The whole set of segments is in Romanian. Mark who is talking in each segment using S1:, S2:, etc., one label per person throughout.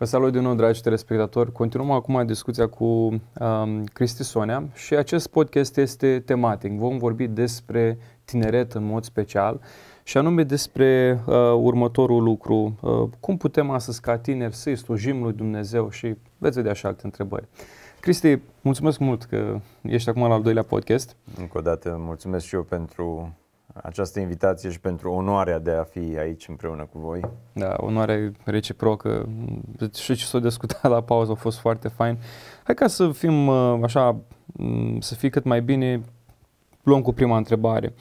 S1: Vă salut din nou, dragi telespectatori. Continuăm acum discuția cu um, Cristi Sonea și acest podcast este tematic. Vom vorbi despre tineret în mod special și anume despre uh, următorul lucru. Uh, cum putem astăzi ca tineri să-i slujim lui Dumnezeu și veți vedea și alte întrebări. Cristi, mulțumesc mult că ești acum la al doilea podcast.
S2: Încă o dată mulțumesc și eu pentru această invitație și pentru onoarea de a fi aici împreună cu voi.
S1: Da, onoarea reciprocă. Și ce s-a discutat la pauză a fost foarte fain. Hai ca să fim uh, așa, mm, să fie cât mai bine, luăm cu prima întrebare.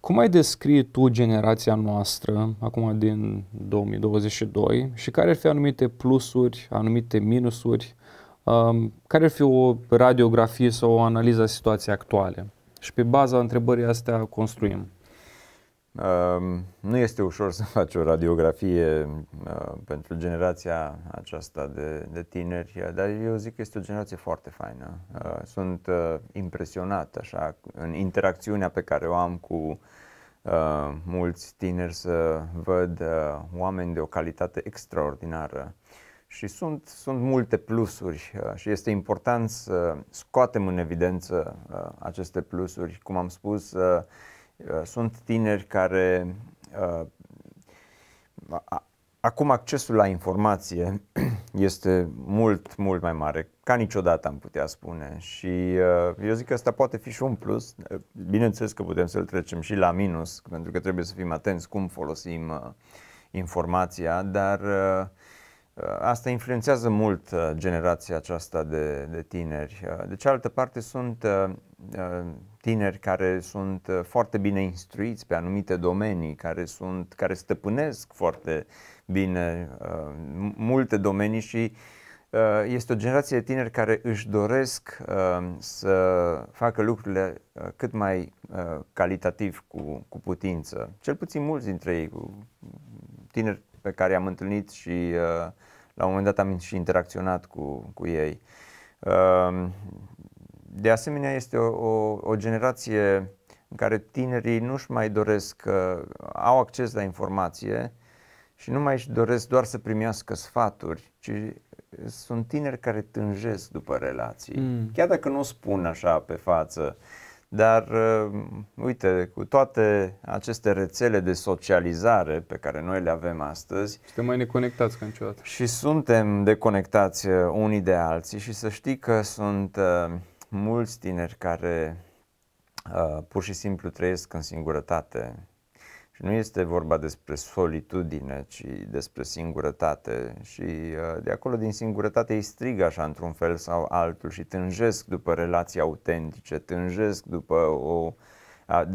S1: Cum ai descrie tu generația noastră, acum din 2022, și care ar fi anumite plusuri, anumite minusuri, um, care ar fi o radiografie sau o analiză a situației actuale? Și pe baza întrebării astea construim. Nu este ușor să
S2: faci o radiografie uh, pentru generația aceasta de, de tineri, dar eu zic că este o generație foarte faină. Uh, sunt uh, impresionat așa în interacțiunea pe care o am cu mulți tineri să văd oameni de o calitate extraordinară. Și sunt, sunt multe plusuri și este important să scoatem în evidență aceste plusuri. Cum am spus, Uh, sunt tineri care uh, acum accesul la informație este mult, mult mai mare, ca niciodată am putea spune și uh, eu zic că asta poate fi și un plus, bineînțeles că putem să-l trecem și la minus, pentru că trebuie să fim atenți cum folosim informația, dar uh, Ă, asta influențează mult ă, generația aceasta de, de tineri. Ă, de cealaltă parte sunt tineri care sunt foarte bine instruiți pe anumite domenii, care, sunt, care stăpânesc foarte bine multe domenii și este o generație de tineri care își doresc să facă lucrurile cât mai calitativ cu, cu putință. Cel puțin mulți dintre ei, tineri pe care i-am întâlnit și uh, la un moment dat am și interacționat cu, cu ei. Ehm, de asemenea, este o, o, o generație în care tinerii nu-și mai doresc, au acces la informație și nu mai își doresc doar să primească sfaturi, ci sunt tineri care tânjesc după relații. Mm. Chiar dacă nu spun așa pe față, uh, dar uh, uite, cu toate aceste rețele de socializare pe care noi le avem astăzi
S1: Suntem mai neconectați ca niciodată
S2: Și suntem deconectați uh, unii de alții și să știi că sunt uh, mulți tineri care pur și simplu trăiesc în singurătate și nu este vorba despre solitudine, ci despre singurătate. Și uh, de acolo, din singurătate, ei strigă așa într-un fel sau altul și tânjesc după relații autentice, tânjesc după o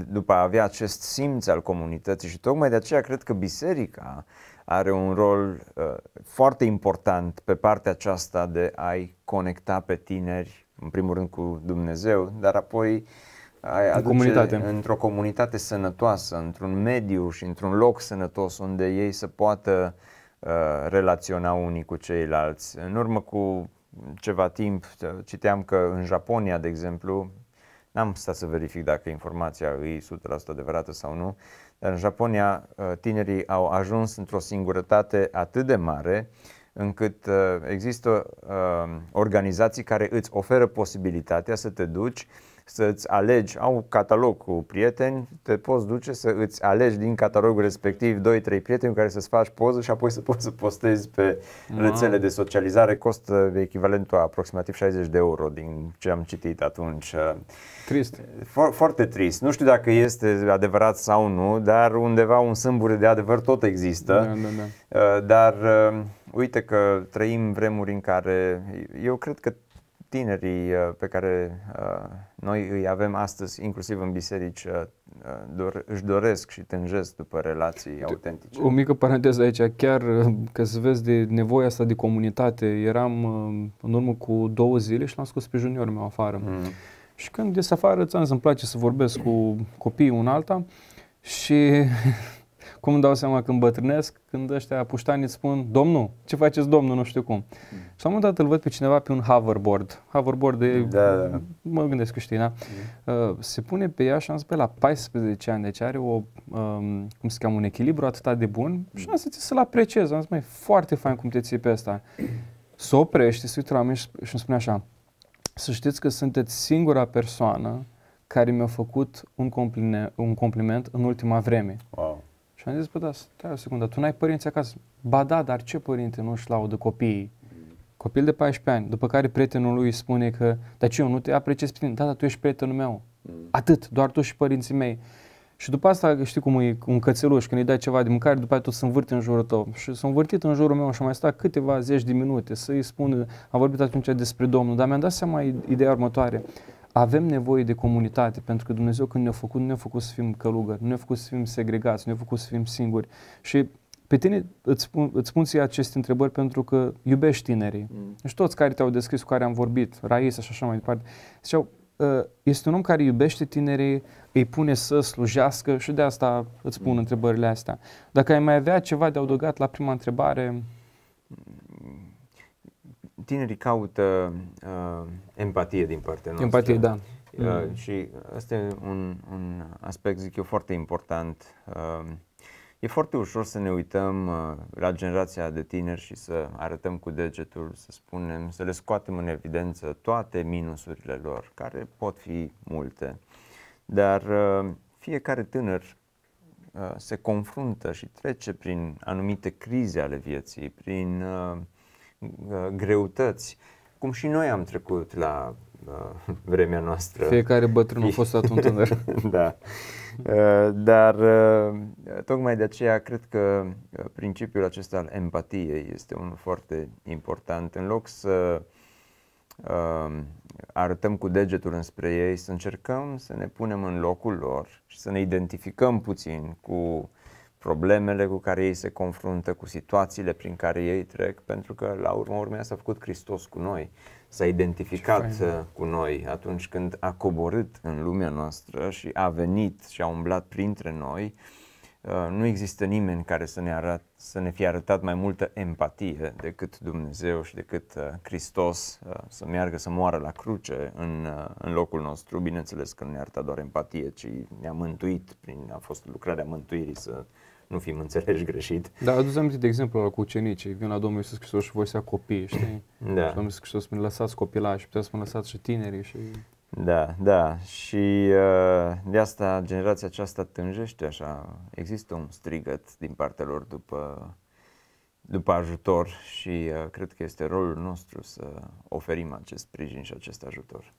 S2: după a avea acest simț al comunității și tocmai de aceea cred că biserica are un rol uh, foarte important pe partea aceasta de a-i conecta pe tineri, în primul rând cu Dumnezeu, dar apoi uh, ai aduce comunitate. într-o comunitate sănătoasă, într-un mediu și într-un loc sănătos unde ei să poată uh, relaționa unii cu ceilalți. În urmă cu ceva timp citeam că în Japonia, de exemplu, n-am stat să verific dacă informația e 100% adevărată sau nu, dar în Japonia uh, tinerii au ajuns într-o singurătate atât de mare încât uh, există uh, organizații care îți oferă posibilitatea să te duci uh, să-ți alegi, au un catalog cu prieteni, te poți duce să îți alegi din catalogul respectiv 2-3 prieteni cu care să-ți faci poză și apoi să poți să postezi pe wow. rețele de socializare. Costă echivalentul a aproximativ 60 de euro din ce am citit atunci. Trist. Fo- foarte trist. Nu știu dacă este adevărat sau nu, dar undeva un sâmbure de adevăr tot există. Da, da, da. Uh, dar uh, uite că trăim vremuri în care eu cred că tinerii uh, pe care noi îi avem astăzi, inclusiv în biserici, uh, uh, dor, își doresc și tânjesc după relații de, autentice. O
S1: mică paranteză aici, chiar uh, că să vezi de nevoia asta de comunitate, eram în urmă cu două zile și l-am scos pe junior meu afară. Mm. Și când ies afară, ți-am îmi place să vorbesc cu copiii un alta și Cum îmi dau seama când bătrânesc? Când ăștia puștani îți spun, domnul, ce faceți domnul, nu știu cum. Mm. Și la un moment dat îl văd pe cineva pe un hoverboard. Hoverboard de, da, da, da. mă gândesc că știi, da? Mm. Uh, se pune pe ea și am zis, pe la 14 ani, deci are o, um, cum se cheamă, un echilibru atât de bun mm. și am zis să-l apreciez. Am zis, mai foarte fain cum te ții pe asta. Să oprești, să uită la mine și, îmi spune așa, să știți că sunteți singura persoană care mi-a făcut un compliment, un compliment în ultima vreme. Wow. Și am zis, bă, da, stai o secundă, tu n-ai părinți acasă? Ba da, dar ce părinte nu își laudă copiii? Copil de 14 ani, după care prietenul lui spune că, dar ce, eu nu te apreciez pe tine? Da, dar tu ești prietenul meu. Mm. Atât, doar tu și părinții mei. Și după asta, știi cum e un cățeluș, când îi dai ceva de mâncare, după aceea tot sunt învârte în jurul tău. Și sunt învârtit în jurul meu și am mai stat câteva zeci de minute să-i spun, am vorbit atunci despre Domnul, dar mi-am dat seama ideea următoare avem nevoie de comunitate, pentru că Dumnezeu când ne-a făcut, ne-a făcut să fim călugări, ne-a făcut să fim segregați, ne-a făcut să fim singuri. Și pe tine îți spun, îți spun ție aceste întrebări pentru că iubești tinerii. Mm. Și deci toți care te-au descris, cu care am vorbit, Raisa și așa mai departe, ziceau, ă, este un om care iubește tinerii, îi pune să slujească și de asta îți pun mm. întrebările astea. Dacă ai mai avea ceva de adăugat la prima întrebare, tinerii
S2: caută uh, empatie din partea noastră. Empatie, da. Uh, mm. Și asta e un, un aspect, zic eu, foarte important. Uh, e foarte ușor să ne uităm uh, la generația de tineri și să arătăm cu degetul, să spunem, să le scoatem în evidență toate minusurile lor, care pot fi multe. Dar uh, fiecare tânăr uh, se confruntă și trece prin anumite crize ale vieții, prin uh, Uh, greutăți, cum și noi am trecut la uh, vremea noastră. Fiecare bătrân a fost atunci tânăr. da. Uh, dar uh, tocmai de aceea cred că uh, principiul acesta al empatiei este unul foarte important. În loc să uh, arătăm cu degetul înspre ei, să încercăm să ne punem în locul lor și să ne identificăm puțin cu problemele cu care ei se confruntă, cu situațiile prin care ei trec, pentru că la urmă urmei s-a făcut Hristos cu noi, s-a identificat da. cu noi atunci când a coborât în lumea noastră și a venit și a umblat printre noi. Uh, nu există nimeni care să ne, arat, să ne fie arătat mai multă empatie decât Dumnezeu și decât uh, Hristos uh, să meargă să moară la cruce în, în locul nostru. Bineînțeles că nu ne-a arătat doar empatie, ci ne-a mântuit, prin, a fost lucrarea mântuirii să, nu fim înțeleși greșit.
S1: Da, adu aminte de exemplu cu ucenicii, vin la Domnul Iisus Hristos și voi să copii, știi? Da. Și Domnul Iisus Hristos spune, lăsați copilași, puteți să mă lăsați și tinerii și...
S2: Da, da, și uh, de asta generația aceasta tânjește așa, există un strigăt din partea lor după, după ajutor și uh, cred că este rolul nostru să oferim acest sprijin și acest ajutor.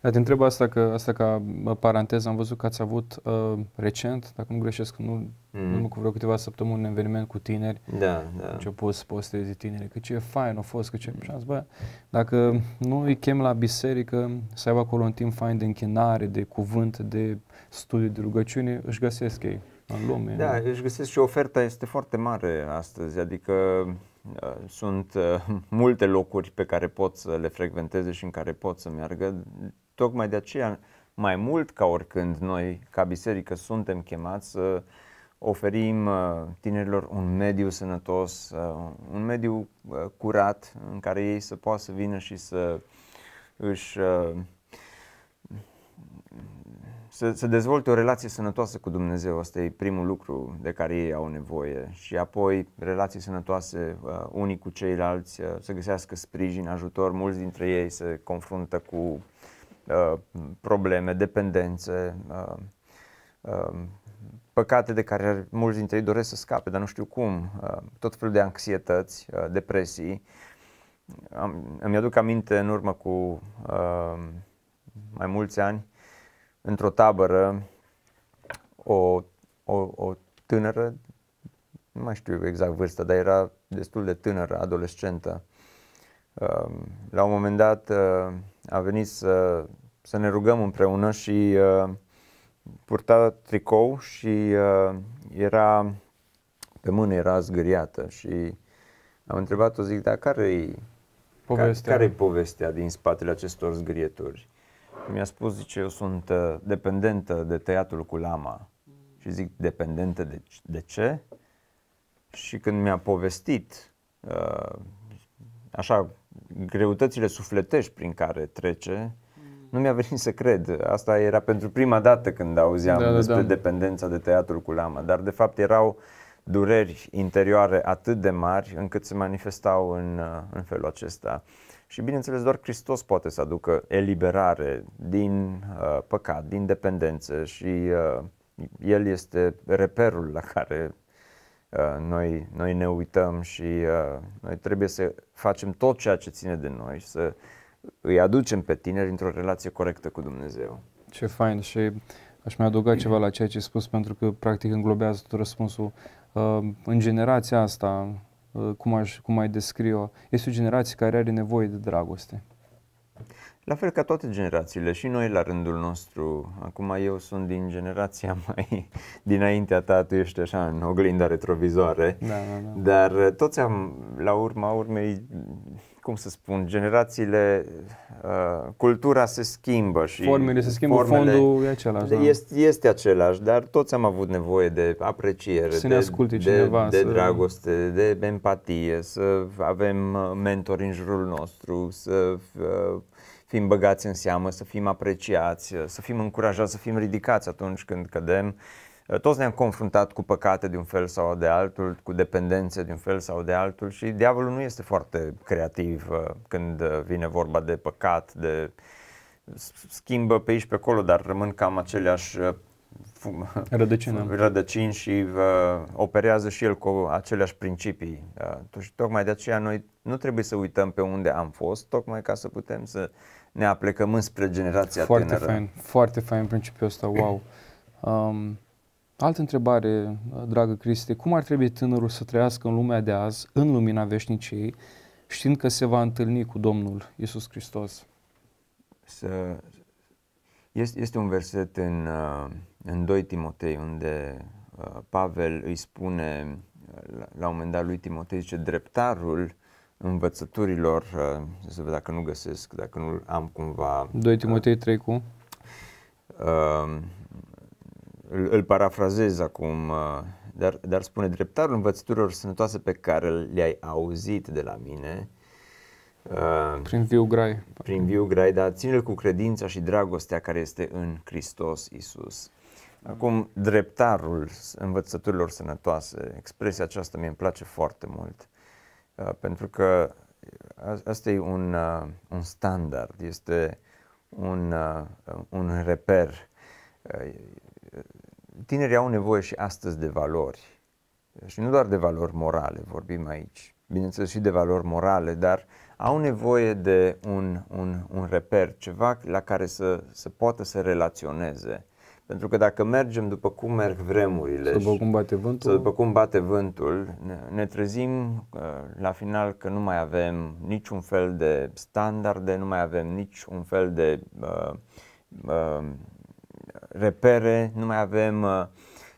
S1: Dar te întreb asta, că, asta ca paranteză, am văzut că ați avut uh, recent, dacă nu greșesc, nu, mm. nu cu vreo câteva săptămâni, un eveniment cu tineri. Da, da. Ce au pus de tineri, că ce fain a fost, că ce... Mm. șans, bă, dacă nu îi chem la biserică să aibă acolo un timp fain de închinare, de cuvânt, de studiu, de rugăciune, își găsesc ei în lume. Da,
S2: își găsesc și oferta este foarte mare astăzi, adică Uh, sunt uh, multe locuri pe care pot să le frecventeze și în care pot să meargă. Tocmai de aceea, mai mult ca oricând, noi, ca biserică, suntem chemați să oferim uh, tinerilor un mediu sănătos, un mediu curat în care ei să poată să vină și să își să, să dezvolte o relație sănătoasă cu Dumnezeu, asta e primul lucru de care ei au nevoie. Și apoi relații sănătoase uh, unii cu ceilalți, uh, să găsească sprijin, ajutor. Mulți dintre ei se confruntă cu uh, probleme, dependențe, uh, uh, păcate de care mulți dintre ei doresc să scape, dar nu știu cum. Uh, tot felul de anxietăți, uh, depresii. Am, îmi aduc aminte în urmă cu uh, mai mulți ani într-o tabără o, o, o tânără, nu mai știu exact vârsta, dar era destul de tânără, adolescentă. Um, la un moment dat uh, a venit să, să ne rugăm împreună și uh, purta tricou și uh, era pe mână era zgâriată și am întrebat-o, zic, dar care-i povestea. care povestea din spatele acestor zgârieturi? Mi-a spus, zice, eu sunt uh, dependentă de tăiatul cu lama. Și zic, dependentă de, de ce? Și când mi-a povestit uh, așa greutățile sufletești prin care trece, nu mi-a venit să cred. Asta era pentru prima dată când auzeam da, da, despre da. dependența de tăiatul cu lama, dar de fapt erau dureri interioare atât de mari încât se manifestau în, uh, în felul acesta. Uh, și bineînțeles doar Hristos poate să aducă eliberare din uh, păcat, din dependențe și uh, El este reperul la care uh, noi, noi ne uităm și uh, noi trebuie să facem tot ceea ce ține de noi, și să îi aducem pe tineri într-o relație corectă cu Dumnezeu.
S1: Ce fain și aș mai adăuga ceva la ceea ce ai spus pentru că practic înglobează tot răspunsul. Uh, în generația asta, cum, aș, cum mai descriu, este o generație care are nevoie de dragoste.
S2: La fel ca toate generațiile și noi la rândul nostru. Acum eu sunt din generația mai dinaintea ta, tu ești așa în oglinda retrovizoare. Da, da, da. Dar toți am, la urma urmei, cum să spun, generațiile, uh, cultura se schimbă și formele se schimbă, formele fondul e
S1: același. Da. Este,
S2: este același, dar toți am avut nevoie de apreciere, să de, de, cineva, de să... dragoste, de empatie, să avem uh, mentori în jurul nostru, să uh, fim băgați în seamă, să fim apreciați, să fim încurajați, să fim ridicați atunci când cădem. Eh, toți ne-am confruntat cu păcate de un fel sau de altul, cu dependențe de un fel sau de altul și diavolul nu este foarte creativ eh, când eh, vine vorba de păcat, de schimbă pe aici pe acolo, dar rămân cam aceleași rădăcini, da. rădăcini și operează și el cu aceleași principii. și tocmai de aceea noi nu trebuie să uităm pe unde am fost, tocmai ca să putem să ne aplecăm înspre generația foarte tânără. Fain,
S1: foarte fain În principiul ăsta, wow. Um, altă întrebare, dragă Cristi, cum ar trebui tânărul să trăiască în lumea de azi, în lumina veșniciei, știind că se va întâlni cu Domnul Isus Hristos? Să... Este, este un verset în, uh,
S2: în 2 Timotei unde uh, Pavel îi spune la un moment dat lui Timotei, zice, dreptarul învățăturilor, uh, să văd dacă nu găsesc, dacă nu am cumva...
S1: 2 uh, Timotei 3 cu?
S2: Um, îl, îl parafrazez acum, uh, dar, dar spune dreptarul învățăturilor sănătoase pe care le-ai auzit de la mine. prin viu grai. Prin viu grai, dar ține-l cu credința și dragostea care este în Hristos Isus. Acum, dreptarul învățăturilor sănătoase, expresia aceasta mie îmi place foarte mult. Uh, pentru că uh, asta e un, uh, un standard, este un, un reper. Tinerii au nevoie și astăzi de valori și nu doar de valori morale, vorbim aici, bineînțeles și de valori morale, dar au nevoie de un, un, un reper, ceva la care să, să poată să relaționeze pentru că dacă mergem după cum merg vremurile după cum bate vântul, după cum bate vântul ne trezim uh, la final că nu mai avem niciun fel de standarde, nu mai avem niciun fel de uh, uh, repere, nu mai avem uh,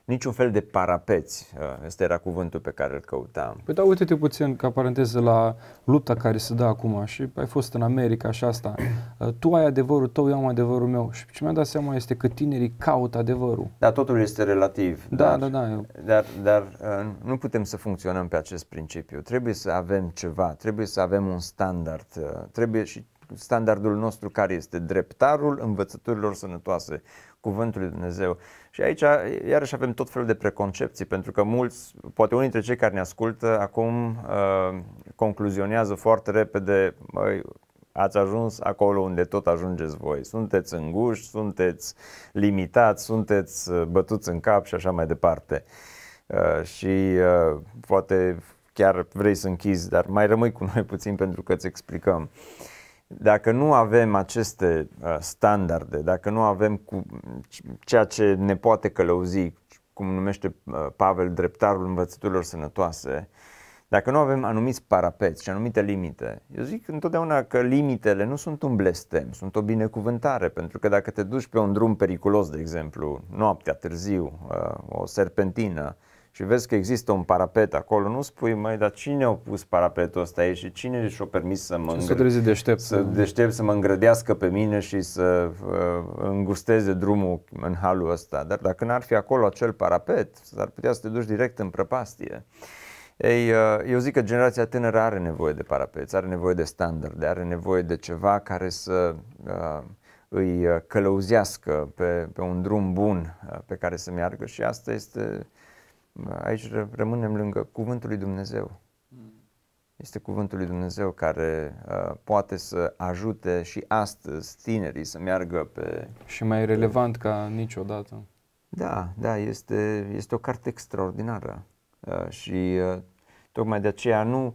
S2: niciun fel de parapeți. Uh, ăsta era cuvântul pe care îl
S1: căutam. Păi da, uite-te puțin ca paranteză la lupta care se dă acum și ai fost în America și asta. Uh, tu ai adevărul tău, eu am adevărul meu. Și ce mi-a dat seama este că tinerii caută adevărul.
S2: Da, totul este relativ. Da, dar, da, da. Eu... Dar, dar uh, nu putem să funcționăm pe acest principiu. Trebuie să avem ceva, trebuie să avem un standard, trebuie și standardul nostru care este dreptarul învățăturilor sănătoase, cuvântul lui Dumnezeu. Și aici, iarăși, avem tot felul de preconcepții, pentru că mulți, poate unii dintre cei care ne ascultă, acum uh, concluzionează foarte repede, măi, ați ajuns acolo unde tot ajungeți voi. Sunteți înguși, sunteți limitați, sunteți uh, bătuți în cap și așa mai departe. Uh, și uh, poate chiar vrei să închizi, dar mai rămâi cu noi puțin pentru că îți explicăm. Uh, dacă nu avem aceste uh, standarde, dacă nu avem cu ceea ce ne poate călăuzi, cum numește uh, Pavel dreptarul învățăturilor sănătoase, dacă nu avem anumiți parapeți și anumite limite, eu zic întotdeauna că limitele nu sunt un blestem, sunt o binecuvântare, pentru că dacă te duci pe un drum periculos, de exemplu, noaptea, târziu, uh, o serpentină, și vezi că există un parapet acolo, nu spui, mai dar cine a pus parapetul ăsta aici și cine și-a permis să mă îngră... să, deștept.
S1: să deștept,
S2: să mă îngrădească pe mine și să uh, îngusteze drumul în halul ăsta. Dar dacă n-ar fi acolo acel parapet, s-ar putea să te duci direct în prăpastie. Ei, uh, eu zic că generația tânără are nevoie de parapet, are nevoie de standarde, are nevoie de ceva care să uh, îi uh, călăuzească pe, pe un drum bun uh, pe care să meargă și asta este aici rămânem lângă Cuvântul lui Dumnezeu. Mm. Este Cuvântul lui Dumnezeu care uh, poate să ajute și astăzi tinerii să meargă pe... Și mai relevant ca niciodată. Da, da, este, este o carte extraordinară uh, și uh, tocmai de aceea nu uh,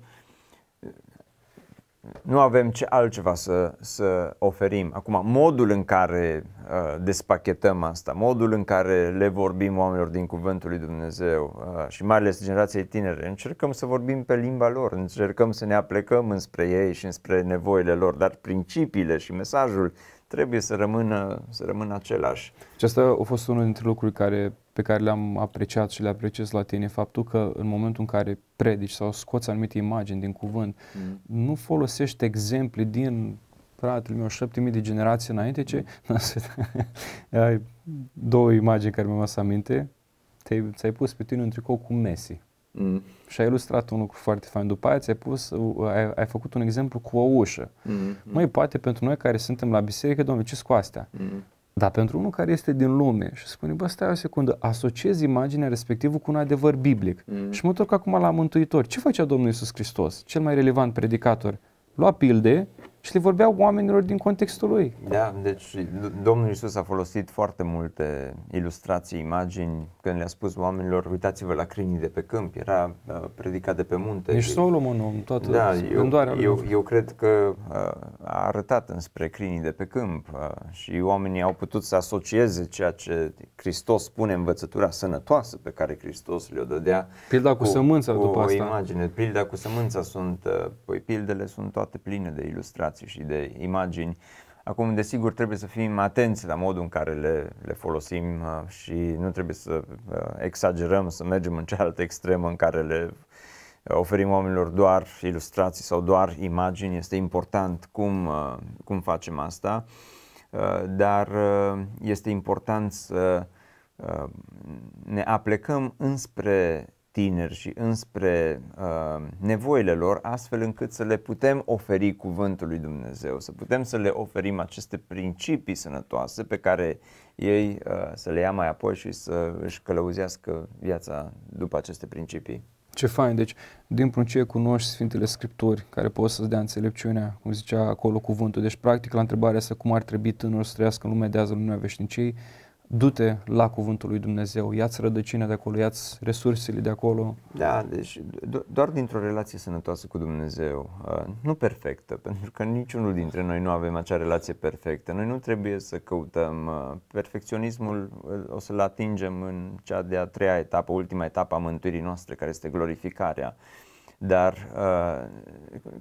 S2: nu avem ce altceva să, să oferim. Acum, modul în care uh, despachetăm asta, modul în care le vorbim oamenilor din Cuvântul lui Dumnezeu uh, și mai ales generației tinere, încercăm să vorbim pe limba lor, încercăm să ne aplecăm înspre ei și înspre nevoile lor, dar principiile și mesajul trebuie să rămână, să rămână același.
S1: Și asta a fost unul dintre lucruri care pe care le-am apreciat și le apreciez la tine, faptul că în momentul în care predici sau scoți anumite imagini din cuvânt, mm. nu folosești exemple din fratele meu, șapte mii de generații înainte, ce mm. ai două imagini care mi am adus aminte, te-ai, ți-ai pus pe tine un tricou cu Messi. Mm. Și ai ilustrat un lucru foarte fain. După aia ți-ai pus, uh, ai, ai făcut un exemplu cu o ușă. Mm. Măi, poate pentru noi care suntem la biserică, domnule, ce cu astea? Mm. Dar pentru unul care este din lume și spune, bă, stai o secundă, asociez imaginea respectivă cu un adevăr biblic mm. și mă întorc acum la Mântuitor. Ce facea Domnul Iisus Hristos, cel mai relevant predicator? Lua pilde și le vorbea oamenilor din contextul lui.
S2: Da, deci Domnul Isus a folosit foarte multe ilustrații, imagini, când le-a spus oamenilor, uitați-vă la crinii de pe câmp, era uh, predicat
S1: de pe munte. Deci nu om, toată da, eu, eu,
S2: eu cred că uh, a arătat înspre crinii de pe câmp uh, și oamenii au putut să asocieze ceea ce Hristos spune, învățătura sănătoasă pe care Hristos le-o dădea. Pilda cu, cu sămânța după asta. O imagine, pilda cu sămânța sunt, uh, păi pildele sunt toate pline de ilustrații spațiu și de imagini. Acum, desigur, trebuie să fim atenți la modul în care le, le folosim uh, și nu trebuie să uh, exagerăm, să mergem în cealaltă extremă în care le uh, oferim oamenilor doar ilustrații sau doar imagini. Este important cum, cum facem asta, dar este important să ne aplecăm înspre tineri și înspre uh, nevoile lor, astfel încât să le putem oferi cuvântul lui Dumnezeu, să putem să le oferim aceste principii sănătoase pe care ei uh, să le ia mai apoi și să își călăuzească viața după aceste principii.
S1: Ce fain, deci din pruncie cunoști Sfintele Scripturi care pot să-ți dea înțelepciunea, cum zicea acolo cuvântul. Deci practic la întrebarea asta cum ar trebui tânărul să trăiască în lumea de azi, în lumea veșniciei, du-te la cuvântul lui Dumnezeu, ia-ți rădăcina de acolo, ia-ți resursele de acolo.
S2: Da, deci do- doar dintr-o relație sănătoasă cu Dumnezeu, uh, nu perfectă, pentru că niciunul dintre noi nu avem acea relație perfectă. Noi nu trebuie să căutăm uh, perfecționismul, uh, o să-l atingem în cea de-a treia etapă, ultima etapă a mântuirii noastre, care este glorificarea dar uh,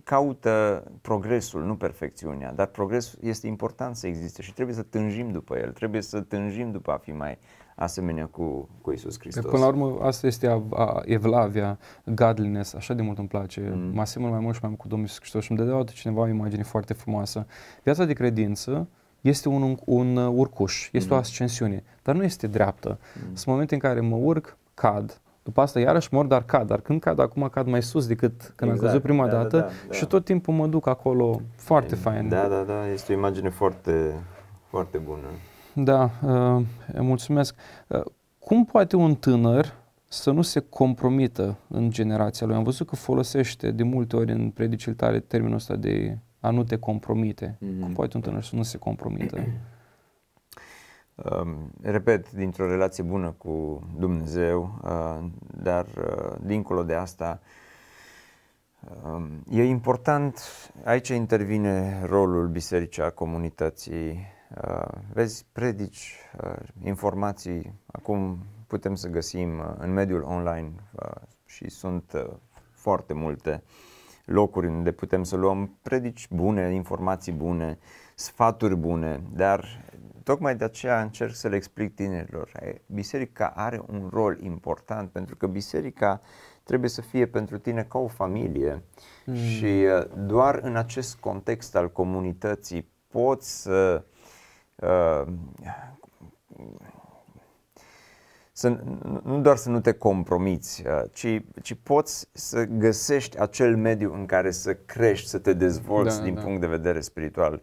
S2: caută progresul, nu perfecțiunea, dar progresul este important să existe și trebuie să tânjim după el, trebuie să tânjim după a fi mai asemenea cu, cu Isus Hristos. Până la
S1: urmă, asta este a, a, evlavia, godliness, așa de mult îmi place, mm. mă asemăn mai mult și mai mult cu Domnul Isus Hristos și îmi dădea cineva o imagine foarte frumoasă. Viața de credință este un, un urcuș, este mm. o ascensiune, dar nu este dreaptă. Mm. Sunt momente în care mă urc, cad, după asta iarăși mor, dar cad. Dar când cad, acum cad mai sus decât când exact. am căzut prima da, da dată da, da, da. și tot timpul mă duc acolo foarte e, fain. Da, da,
S2: da, este o imagine foarte, foarte bună.
S1: Da, uh, mulțumesc. Uh, cum poate un tânăr să nu se compromită în generația lui? Am văzut că folosește de multe ori în predicile tale termenul ăsta de a nu te compromite. Mm-hmm. Cum poate un tânăr să nu se compromită?
S2: Um, repet, dintr-o relație bună cu Dumnezeu, uh, dar uh, dincolo de asta, um, e important, aici intervine rolul bisericii a comunității. Uh, vezi, predici, informații, acum putem să găsim în mediul online și sunt foarte multe locuri unde putem să luăm predici bune, informații bune, sfaturi bune, dar tocmai de aceea încerc să le explic tinerilor. Biserica are un rol important pentru că biserica trebuie să fie pentru tine ca o familie mm. și doar în acest context al comunității poți să să, nu doar să nu te compromiți, ci, ci poți să găsești acel mediu în care să crești, să te dezvolți da, din da. punct de vedere spiritual.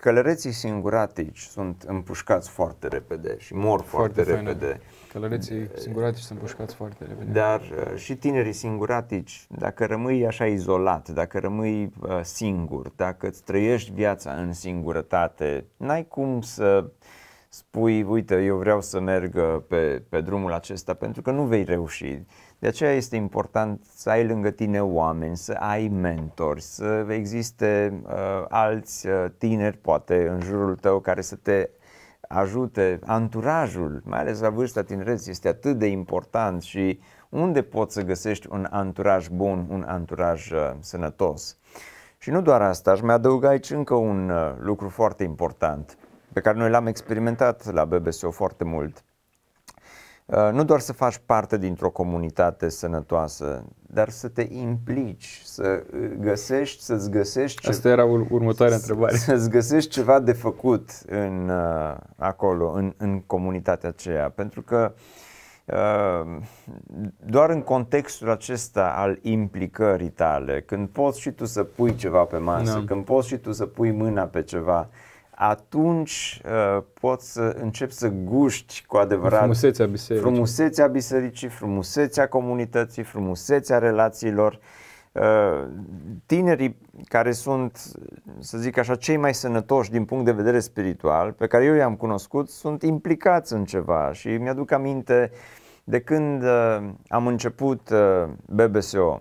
S2: Călăreții singuratici sunt împușcați foarte repede și mor foarte, foarte repede. Faină.
S1: Călăreții singuratici sunt împușcați foarte repede. Dar
S2: uh, și tinerii singuratici, dacă rămâi așa izolat, dacă rămâi uh, singur, dacă îți trăiești viața în singurătate, n-ai cum să spui, uite, eu vreau să merg uh, pe, pe drumul acesta, pentru că nu vei reuși. De aceea este important să ai lângă tine oameni, să ai mentori, să existe uh, alți uh, tineri, poate, în jurul tău care să te ajute. Anturajul, mai ales la vârsta tinereții, este atât de important și unde poți să găsești un anturaj bun, un anturaj uh, sănătos. Și nu doar asta, aș mai adăuga aici încă un uh, lucru foarte important pe care noi l-am experimentat la BBSO foarte mult. Uh, nu doar să faci parte dintr-o comunitate sănătoasă, dar să te implici, să uh, găsești, să-ți găsești... Asta ce... era următoarea întrebare. Să-ți găsești ceva de făcut în, uh, acolo, în, în comunitatea aceea, pentru că doar în contextul acesta al implicării tale, când poți și tu să pui ceva pe masă, da. când poți și tu să pui mâna pe ceva, atunci uh, poți să începi să guști cu adevărat frumusețea bisericii, frumusețea, bisericii, frumusețea comunității, frumusețea relațiilor. Uh, tinerii care sunt, să zic așa, cei mai sănătoși din punct de vedere spiritual, pe care eu i-am cunoscut, sunt implicați în ceva și mi-aduc aminte de când uh, am început uh, BBSO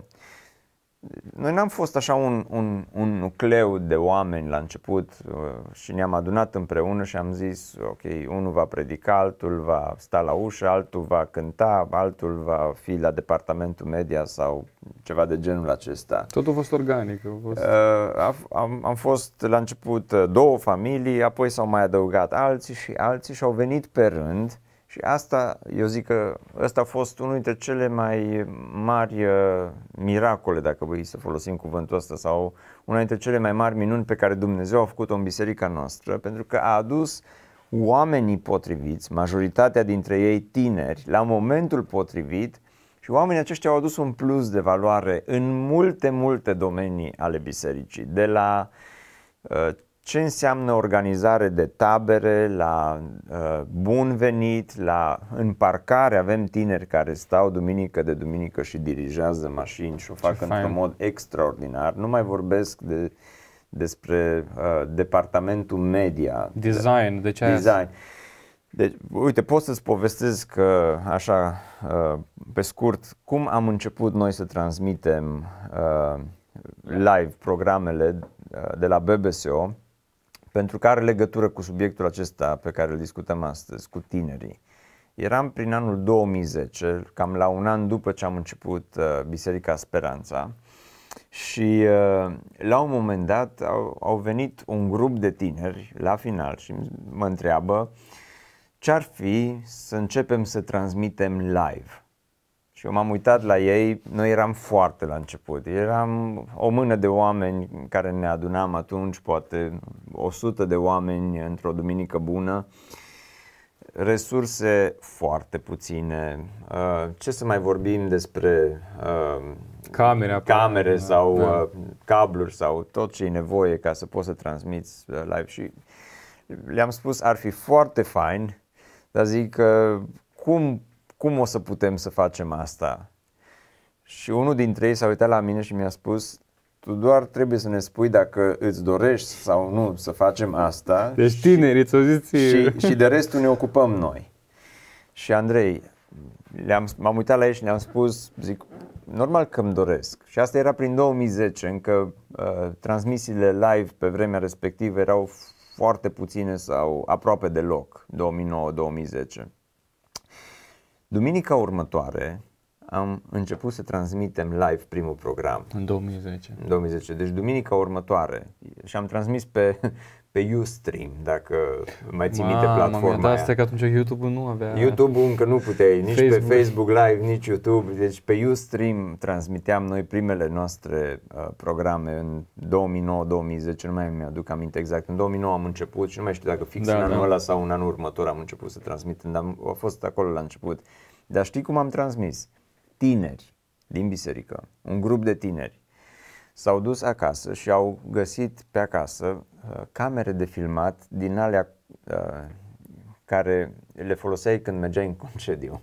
S2: noi n-am fost așa un, un, un nucleu de oameni la început uh, și ne-am adunat împreună și am zis, ok, unul va predica, altul va sta la ușă, altul va cânta, altul va fi la departamentul media sau ceva de genul acesta. Totul
S1: a fost organic. A fost... Uh,
S2: a, am, am fost la început uh, două familii, apoi s-au mai adăugat alții și alții și au venit pe rând și asta, eu zic că ăsta a fost unul dintre cele mai mari uh, miracole, dacă voi să folosim cuvântul ăsta, sau una dintre cele mai mari minuni pe care Dumnezeu a făcut-o în biserica noastră, pentru că a adus oamenii potriviți, majoritatea dintre ei tineri, la momentul potrivit și oamenii aceștia au adus un plus de valoare în multe, multe domenii ale bisericii, de la uh, ce înseamnă organizare de tabere, la uh, bun venit, la împarcare. Avem tineri care stau duminică de duminică și dirigează mașini și o fac într-un mod extraordinar. Nu mai vorbesc de despre uh, departamentul media. Design, de ce Design. Deci, uite, pot să-ți povestesc că, uh, așa, uh, pe scurt, cum am început noi să transmitem uh, live programele de la BBSO pentru că are legătură cu subiectul acesta pe care îl discutăm astăzi, cu tinerii. Eram prin anul 2010, cam la un an după ce am început uh, Biserica Speranța și uh, la un moment dat au, au venit un grup de tineri la final și mă întreabă ce ar fi să începem să transmitem live și eu m-am uitat la ei, noi eram foarte la început, eram o mână de oameni care ne adunam atunci, poate 100 de oameni într-o duminică bună, resurse foarte puține, uh, ce să mai vorbim despre uh, camere, camere apă, da. sau da. Uh, cabluri sau tot ce e nevoie ca să poți să transmiți live și le-am spus ar fi foarte fain, dar zic că cum cum o să putem să facem asta? Și unul dintre ei s-a uitat la mine și mi-a spus, tu doar trebuie să ne spui dacă îți dorești sau nu să facem asta.
S1: Deci tineri, ți-o și, și de
S2: restul ne ocupăm noi. Și Andrei, le-am, m-am uitat la ei și ne am spus, zic, normal că îmi doresc. Și asta era prin 2010, încă uh, transmisiile live pe vremea respectivă erau foarte puține sau aproape deloc, 2009-2010. Duminica următoare am început să transmitem live primul program. În 2010. În 2010, deci duminica următoare. Și am transmis pe, pe Ustream, dacă mai ții minte platforma
S1: aia. că atunci YouTube-ul nu avea... YouTube-ul încă nu puteai, nici Facebook. pe Facebook
S2: Live, nici YouTube. Deci pe Ustream transmiteam noi primele noastre uh, programe în 2009-2010, nu mai mi-aduc aminte exact. În 2009 am început și nu mai știu dacă fix da, în da. anul da. ăla sau în anul următor am început să transmitem, dar a fost acolo la început. Dar știi cum am transmis? tineri din biserică, un grup de tineri, s-au dus acasă și au găsit pe acasă uh, camere de filmat din alea uh, care le foloseai când mergeai în concediu.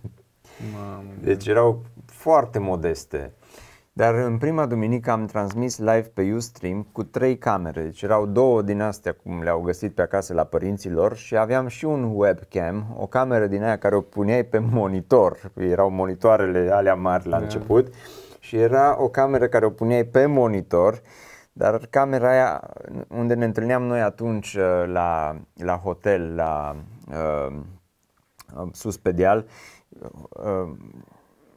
S2: Mamă. Deci erau foarte modeste. Dar în prima duminică am transmis live pe Ustream cu trei camere, deci erau două din astea cum le-au găsit pe acasă la părinții lor și aveam și un webcam, o cameră din aia care o puneai pe monitor, erau monitoarele alea mari la da. început și era o cameră care o puneai pe monitor dar camera aia unde ne întâlneam noi atunci uh, la, la hotel, la uh, sus pe deal, uh,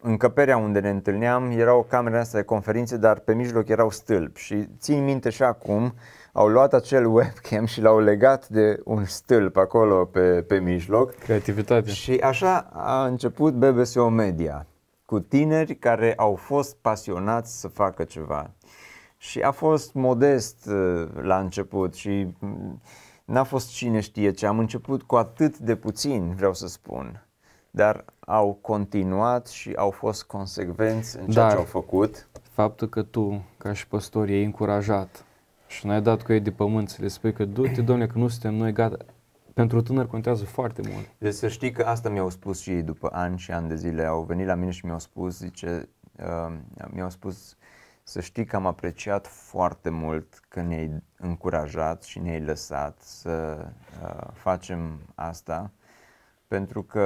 S2: încăperea unde ne întâlneam era o cameră asta de conferințe, dar pe mijloc erau stâlpi și țin minte și acum, au luat acel webcam și l-au legat de un stâlp acolo pe, pe mijloc. Creativitate. Și așa a început BBSO Media, cu tineri care au fost pasionați să facă ceva. Și a fost modest uh, la început și mm, n-a fost cine știe ce. Am început cu atât de puțin, vreau să spun dar au continuat și au fost consecvenți în ceea dar, ce au făcut.
S1: Faptul că tu, ca și păstor, ai încurajat și nu ai dat cu ei de pământ să le spui că du-te, domne, că nu suntem noi gata, pentru tânăr contează foarte mult.
S2: Deci să știi că asta mi-au spus și ei după ani și ani de zile. Au venit la mine și mi-au spus, zice, uh, mi-au spus să știi că am apreciat foarte mult că ne-ai încurajat și ne-ai lăsat să uh, facem asta pentru că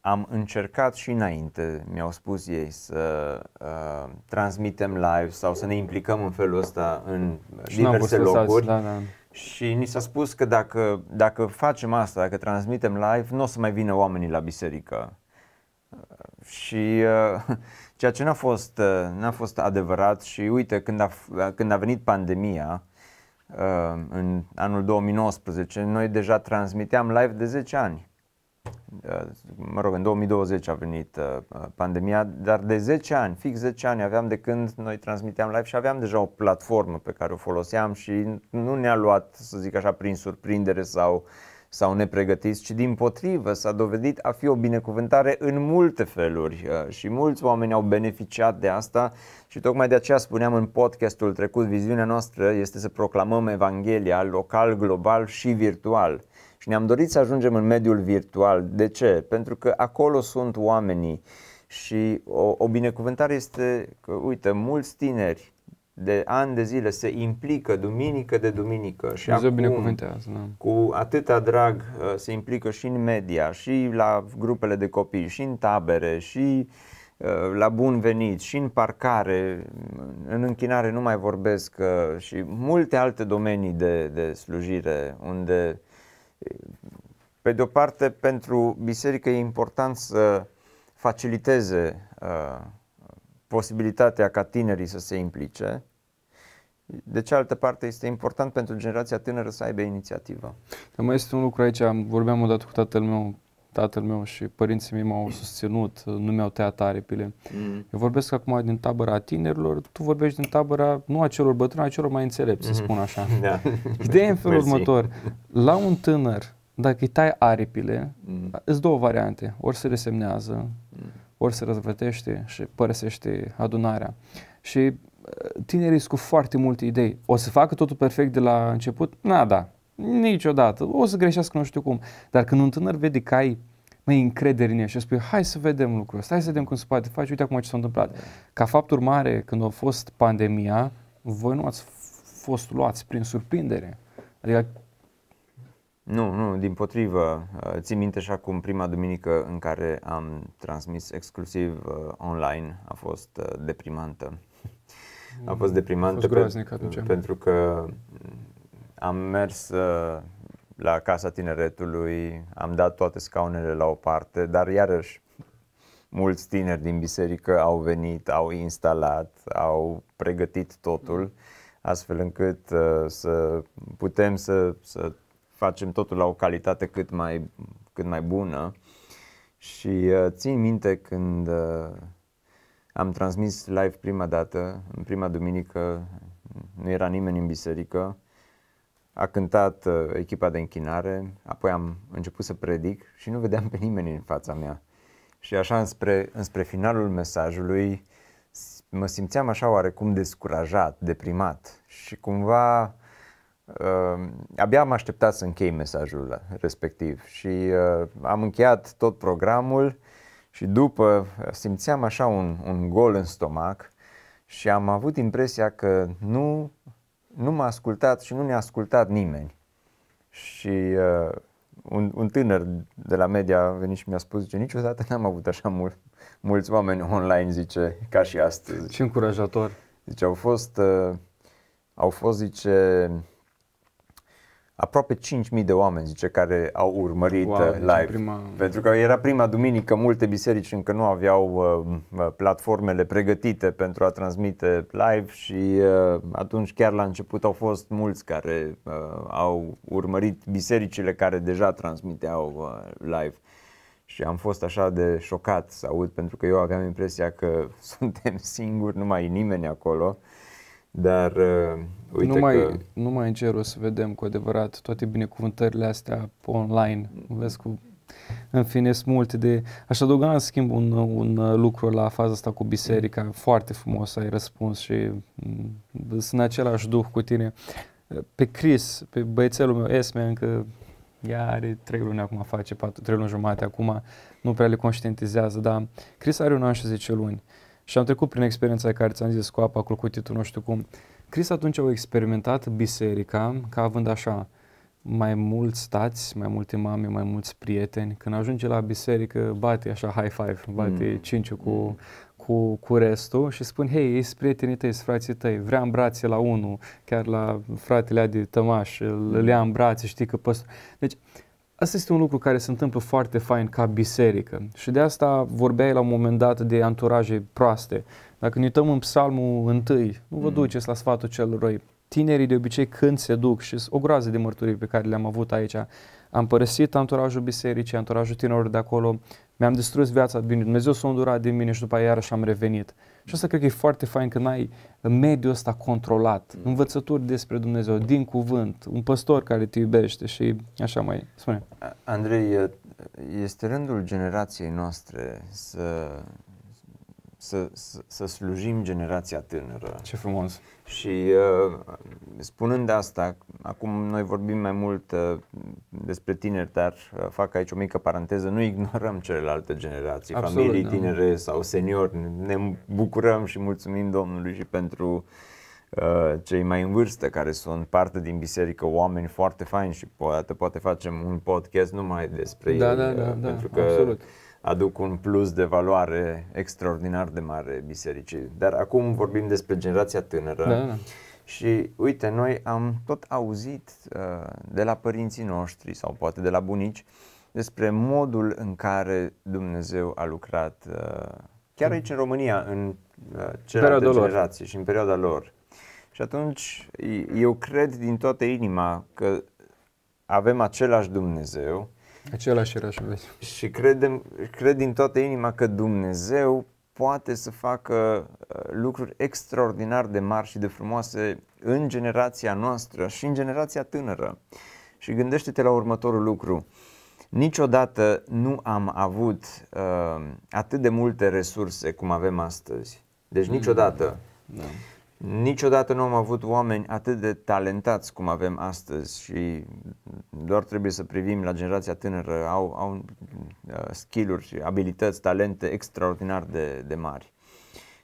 S2: am încercat și înainte, mi-au spus ei, să uh, transmitem live sau să ne implicăm în felul ăsta în și diverse locuri. Da, da. Și ni s-a spus că dacă, dacă facem asta, dacă transmitem live, nu o să mai vină oamenii la biserică. Uh, și uh, ceea ce n-a fost, uh, n-a fost adevărat și uite, când a, când a venit pandemia, uh, Uh, în anul 2019, noi deja transmiteam live de 10 ani. Uh, mă rog, în 2020 a venit uh, pandemia, dar de 10 ani, fix 10 ani aveam de când noi transmiteam live și aveam deja o platformă pe care o foloseam și nu ne-a luat, să zic așa, prin surprindere sau uh, sau nepregătiți, ci din potrivă s-a dovedit a fi o binecuvântare în multe feluri uh, și mulți oameni au beneficiat de asta și tocmai de aceea spuneam în podcastul trecut, viziunea noastră este să proclamăm Evanghelia local, global și virtual. Și ne-am dorit să ajungem în mediul virtual. De ce? Pentru că acolo sunt oamenii și o, o binecuvântare este că, uite, mulți tineri de ani de zile se implică duminică de duminică
S1: și Dumnezeu acum, binecuvântează, da.
S2: cu atâta drag uh, se implică și în media, și la grupele de copii, și în tabere, și uh, la bun venit, și în parcare, în închinare nu mai vorbesc uh, și multe alte domenii de, de slujire unde pe de o parte pentru biserică e important să faciliteze posibilitatea ca tinerii să se implice, de cealaltă parte, este important pentru generația tânără să aibă inițiativă.
S1: Dar mai este un lucru aici, vorbeam odată cu tatăl meu, tatăl meu și părinții mei m-au susținut, nu mi-au tăiat aripile. Mm. Eu vorbesc acum din tabăra a tinerilor, tu vorbești din tabăra nu a celor bătrâni, a celor mai înțelepți, mm-hmm. să spun așa. Da. Ideea e în felul Mersi. următor, la un tânăr, dacă îi tai aripile, mm. îți două variante, ori se resemnează, mm ori se răzvrătește și părăsește adunarea. Și uh, tinerii sunt cu foarte multe idei. O să facă totul perfect de la început? Na, da, niciodată. O să greșească nu știu cum. Dar când un tânăr vede că ai mai încredere în el și spui, hai să vedem lucrul ăsta, hai să vedem cum se poate face, uite acum ce s-a întâmplat. Da. Ca fapt urmare, când a fost pandemia, voi nu ați fost luați prin surprindere. Adică
S2: nu, nu, din potrivă. Uh, țin minte și acum prima duminică în care am transmis exclusiv uh, online a fost uh, deprimantă. A fost deprimantă mm-hmm. a fost pe, atunci. pentru că am mers la Casa Tineretului, am dat toate scaunele la o parte, dar iarăși mulți tineri din biserică au venit, au instalat, au pregătit totul, mm. astfel încât uh, să putem să, să facem totul la o calitate cât mai, cât mai bună. Și uh, țin minte când uh, am transmis live prima dată, în prima duminică, nu era nimeni în biserică, a cântat uh, echipa de închinare, apoi am început să predic și nu vedeam pe nimeni în fața mea. Și așa înspre, înspre finalul mesajului mă simțeam așa oarecum descurajat, deprimat și cumva Ehm, abia am așteptat să închei mesajul respectiv și uh, am încheiat tot programul și după simțeam așa un, un gol în stomac și am avut impresia că nu, nu m-a ascultat și nu ne-a ascultat nimeni. Și uh, un, un tânăr de la media a venit și mi-a spus, zice, niciodată n-am avut așa mul, mulți oameni online, zice, ca și astăzi. Ce încurajator! Zice, au fost, uh, au fost, zice, aproape 5.000 de oameni, zice, care au urmărit wow, uh, deci live. Prima... Pentru că era prima duminică, multe biserici încă nu aveau uh, uh, platformele pregătite pentru a transmite live și uh, atunci chiar la început au fost mulți care uh, au urmărit bisericile care deja transmiteau uh, live. Și am fost așa de șocat să aud, pentru că eu aveam impresia că suntem singuri, nu mai e nimeni acolo. Uh, dar uh, uite numai, că...
S1: numai în cer o să vedem cu adevărat toate binecuvântările astea online. Vezi cu în fine, sunt multe de... Aș adăuga, în schimb, un, un uh, lucru la faza asta cu biserica. Foarte frumos ai răspuns și mm, sunt în același duh cu tine. Uh, pe Chris, pe băiețelul meu, Esme, încă ea are trei luni acum, face patru, trei luni jumate acum, nu prea le conștientizează, dar Chris are un an și 10 luni. Uh, și am trecut prin experiența care ți-am zis cu apa clocutitul, nu știu cum. Cris atunci au experimentat biserica ca având așa mai mulți stați, mai multe mame, mai mulți prieteni. Când ajunge la biserică, bate așa high five, bate mm. cinci cu, mm. cu, cu restul și spun, hei, ești prietenii tăi, frații tăi, vrea brațe la unul, chiar la fratele de tămaș, le am brațe, știi că păs... Deci Asta este un lucru care se întâmplă foarte fain ca biserică și de asta vorbeai la un moment dat de anturaje proaste. Dacă ne uităm în psalmul întâi, nu vă mm. duceți la sfatul celor răi. Tinerii de obicei când se duc și o groază de mărturii pe care le-am avut aici, am părăsit anturajul bisericii, anturajul tinerilor de acolo, mi-am distrus viața, bine, Dumnezeu s-a îndurat din mine și după aia iarăși am revenit. Și asta cred că e foarte fain când ai mediul ăsta controlat, mm. învățături despre Dumnezeu, din cuvânt, un păstor care te iubește și așa mai spune.
S2: Andrei, este rândul generației noastre să, să, să, să slujim generația tânără. Ce frumos! Și spunând uh, spunând asta, acum noi vorbim mai mult uh, despre tineri, dar uh, fac aici o mică paranteză, nu ignorăm celelalte generații, Absolut, familii da. tinere sau seniori, ne bucurăm și mulțumim Domnului și pentru uh, cei mai în vârstă care sunt parte din biserică, oameni foarte faini și poate, poate facem un podcast numai despre da, ei, da, uh, da, da, pentru da, că absolut. aduc un plus de valoare extraordinar de mare bisericii. Dar acum vorbim despre generația tânără. Da, da și uite, noi am tot auzit uh, de la părinții noștri sau poate de la bunici despre modul în care Dumnezeu a lucrat uh, chiar aici în România, în uh, celelalte generații lor. și în perioada lor. Și atunci eu cred din toată inima că avem același Dumnezeu.
S1: Același era și vezi. Și
S2: credem, cred din toată inima că Dumnezeu poate să facă uh, lucruri extraordinar de mari și de frumoase în generația noastră și în generația tânără. Și gândește-te la următorul lucru. Niciodată nu am avut uh, atât de multe resurse cum avem astăzi. Deci mm. niciodată. Da. Niciodată nu am avut oameni atât de talentați cum avem astăzi și doar trebuie să privim la generația tânără, au, au uh, skill-uri, abilități, talente extraordinar de, de mari.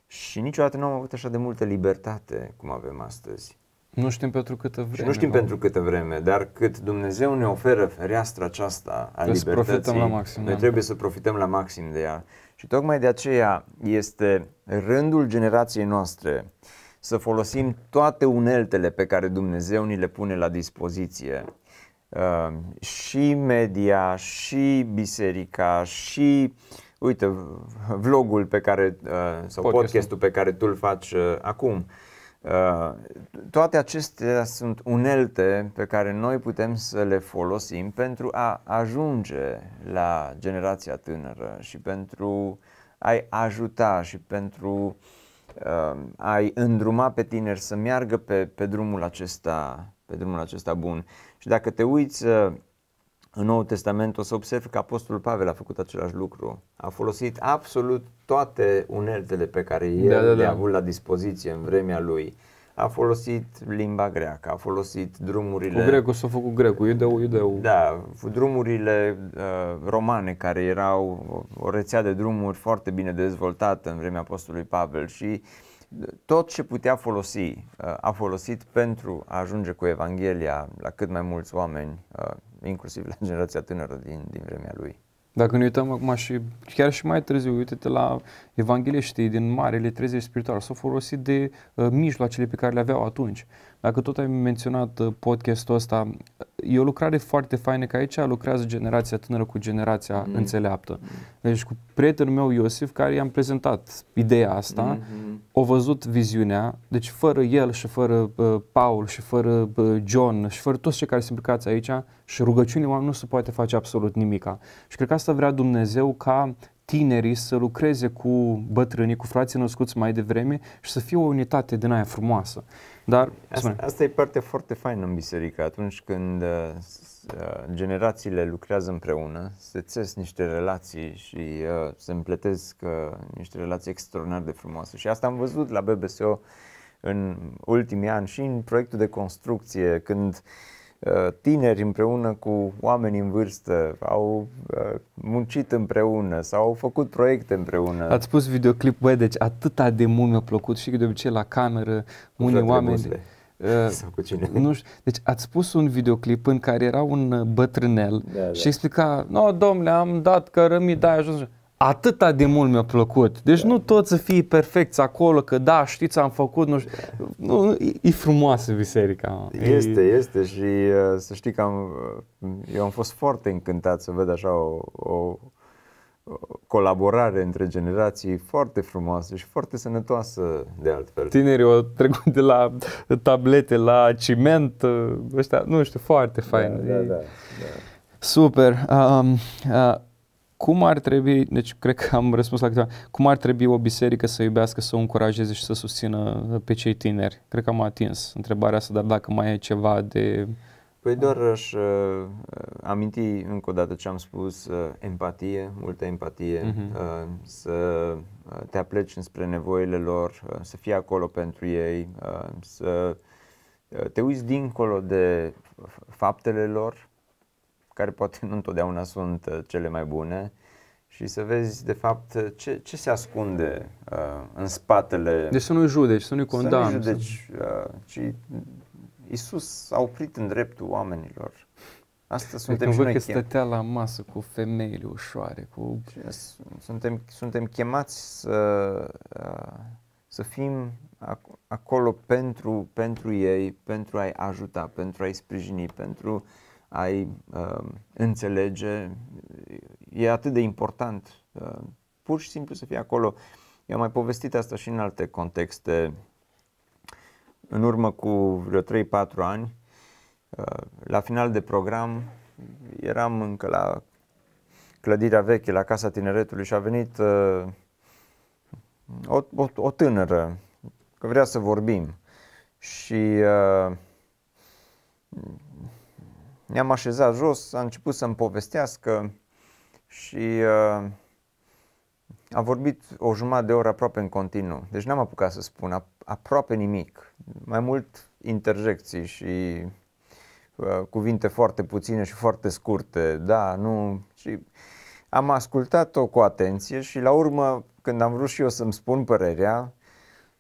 S2: Și niciodată nu am avut așa de multă libertate cum avem astăzi.
S1: Nu știm pentru câtă vreme. Și nu știm om. pentru
S2: câtă vreme, dar cât Dumnezeu ne oferă fereastra aceasta a trebuie libertății, să profităm la maxim, noi da. trebuie să profităm la maxim de ea. Și tocmai de aceea este rândul generației noastre uh, să folosim toate uneltele pe care Dumnezeu ni le pune la dispoziție. Uh, și media, și biserica, și uite, vlogul pe care, uh, sau Podcast. podcastul pe care tu îl faci uh, acum. Toate acestea sunt unelte pe care noi putem să le folosim pentru a ajunge la generația tânără și pentru a-i ajuta și pentru uh, uh, ai îndruma pe tineri să meargă pe, pe, drumul acesta, pe drumul acesta bun. Și dacă te uiți uh, în Noul Testament o să observi că Apostolul Pavel a făcut același lucru. A folosit absolut toate uneltele pe care el da, da, da. le-a avut la dispoziție în vremea lui. Uh, a folosit limba greacă, a folosit drumurile... Cu grecul s-a făcut grecul, iudeu, iudeu. Da, drumurile uh, romane care erau o rețea de drumuri foarte bine dezvoltată în vremea apostolului Pavel și uh, tot ce putea folosi uh, a folosit pentru a ajunge cu Evanghelia la cât mai mulți oameni, uh, inclusiv la generația tânără din, din vremea lui.
S1: Dacă ne uităm acum și chiar și mai târziu, uite-te la evangeliștii din Marele 30 spiritual, s-au folosit de uh, mijloacele pe care le aveau atunci. Dacă tot ai menționat uh, podcastul ăsta, e o lucrare foarte faină că aici lucrează generația tânără cu generația mm. înțeleaptă. Mm-hmm. Deci cu prietenul meu Iosif, care i-am prezentat ideea asta, mm-hmm. o văzut viziunea, deci fără el și fără uh, Paul și fără uh, John și fără toți cei care se implicați aici și rugăciunile oameni nu se poate face absolut nimica. Și cred că asta vrea Dumnezeu ca tinerii să lucreze cu bătrânii, cu frații născuți mai devreme și să fie o unitate din aia frumoasă. Dar, asta,
S2: asta e parte foarte faină în biserică, atunci când uh, uh, generațiile lucrează împreună, se țes niște relații și uh, se împletesc uh, niște relații extraordinar de frumoase. Și asta am văzut la BBSO în ultimii ani și în proiectul de construcție, când uh, Eh, tineri împreună cu oameni în vârstă, au eh, muncit împreună sau au făcut proiecte împreună. Ați
S1: spus videoclip, băi, deci atâta de mult mi-a plăcut și de obicei la cameră, cu unii oameni... Uh, sau cu cine? Nu știu. Deci ați spus un videoclip în care era un bătrânel da, da. și da. explica, no, domnule, am dat cărămidă, ai ajuns atâta de mult mi-a plăcut. Deci nu tot să fii perfecți acolo, că da, știți, am făcut, nu știu. Nu, e, e frumoasă biserica. Este, e...
S2: este și uh, să știi că am, uh, eu am fost foarte încântat să văd așa o, o colaborare între generații foarte frumoasă și foarte sănătoasă de
S1: altfel. Tinerii au trecut de la tablete la ciment, uh, ăștia, nu știu, foarte fain. Da, da, da, da. Super. Um, uh, cum ar trebui, deci cred că am răspuns la câteva, cum ar trebui o biserică să iubească, să o încurajeze și să susțină pe cei tineri? Cred că am atins întrebarea asta, dar dacă mai e ceva de...
S2: Păi doar aș uh, uh aminti încă o dată ce am spus, uh, empatie, multă empatie, uh-huh. uh, să uh, te apleci înspre nevoile lor, uh, să fii acolo pentru ei, uh, să uh, te uiți dincolo de faptele lor care poate nu întotdeauna sunt uh, cele mai bune și să vezi de fapt uh, ce, ce se ascunde uh, în spatele... Deci să nu-i judeci, să nu-i condamni. Să nu judeci, uh, ci Iisus a oprit în dreptul oamenilor. Asta suntem deci, și noi că stătea
S1: la masă cu femeile ușoare, cu...
S2: Suntem, suntem chemați să, uh, să fim acolo pentru, pentru ei, pentru a-i ajuta, pentru a-i sprijini, pentru ai uh, înțelege. E atât de important uh, pur și simplu să fii acolo. Eu am mai povestit asta și în alte contexte. În urmă cu vreo 3-4 ani, uh, la final de program, eram încă la clădirea veche, la Casa Tineretului și a venit uh, o, o, o tânără că vrea să vorbim. Și uh, ne-am așezat jos, a început să-mi povestească și uh, a vorbit o jumătate de oră aproape în continuu. Deci n-am apucat să spun aproape nimic. Mai mult interjecții și uh, cuvinte foarte puține și foarte scurte. Da, nu... Și am ascultat-o cu atenție și la urmă, când am vrut și eu să-mi spun părerea,